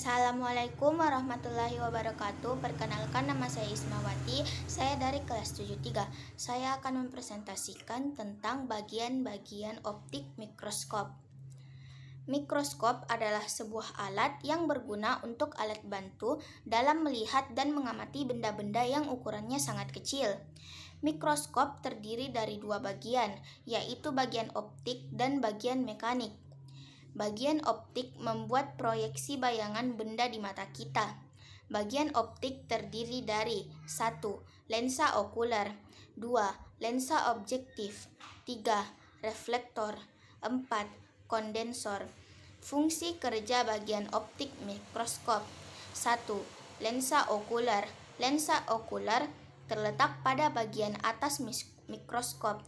Assalamualaikum warahmatullahi wabarakatuh. Perkenalkan nama saya Ismawati. Saya dari kelas 73. Saya akan mempresentasikan tentang bagian-bagian optik mikroskop. Mikroskop adalah sebuah alat yang berguna untuk alat bantu dalam melihat dan mengamati benda-benda yang ukurannya sangat kecil. Mikroskop terdiri dari dua bagian, yaitu bagian optik dan bagian mekanik. Bagian optik membuat proyeksi bayangan benda di mata kita. Bagian optik terdiri dari 1. lensa okuler, 2. lensa objektif, 3. reflektor, 4. kondensor. Fungsi kerja bagian optik mikroskop 1. Lensa okuler Lensa okuler terletak pada bagian atas mikroskop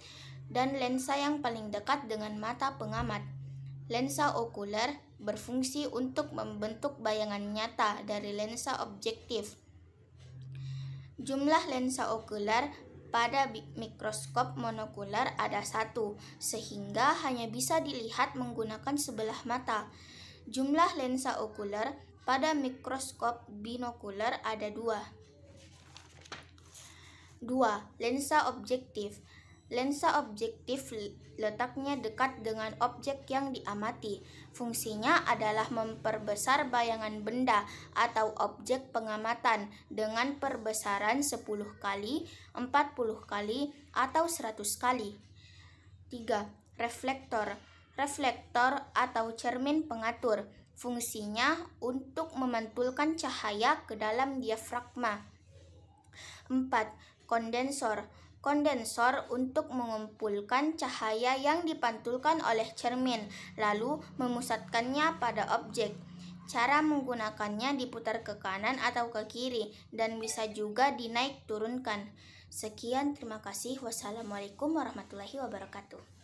dan lensa yang paling dekat dengan mata pengamat. Lensa okuler berfungsi untuk membentuk bayangan nyata dari lensa objektif. Jumlah lensa okuler pada mikroskop monokuler ada satu, sehingga hanya bisa dilihat menggunakan sebelah mata. Jumlah lensa okuler pada mikroskop binokuler ada dua. 2. Lensa objektif Lensa objektif letaknya dekat dengan objek yang diamati. Fungsinya adalah memperbesar bayangan benda atau objek pengamatan dengan perbesaran 10 kali, 40 kali, atau 100 kali. 3. Reflektor Reflektor atau cermin pengatur Fungsinya untuk memantulkan cahaya ke dalam diafragma. 4. Kondensor kondensor untuk mengumpulkan cahaya yang dipantulkan oleh cermin, lalu memusatkannya pada objek. Cara menggunakannya diputar ke kanan atau ke kiri dan bisa juga dinaik turunkan. Sekian, terima kasih. Wassalamualaikum warahmatullahi wabarakatuh.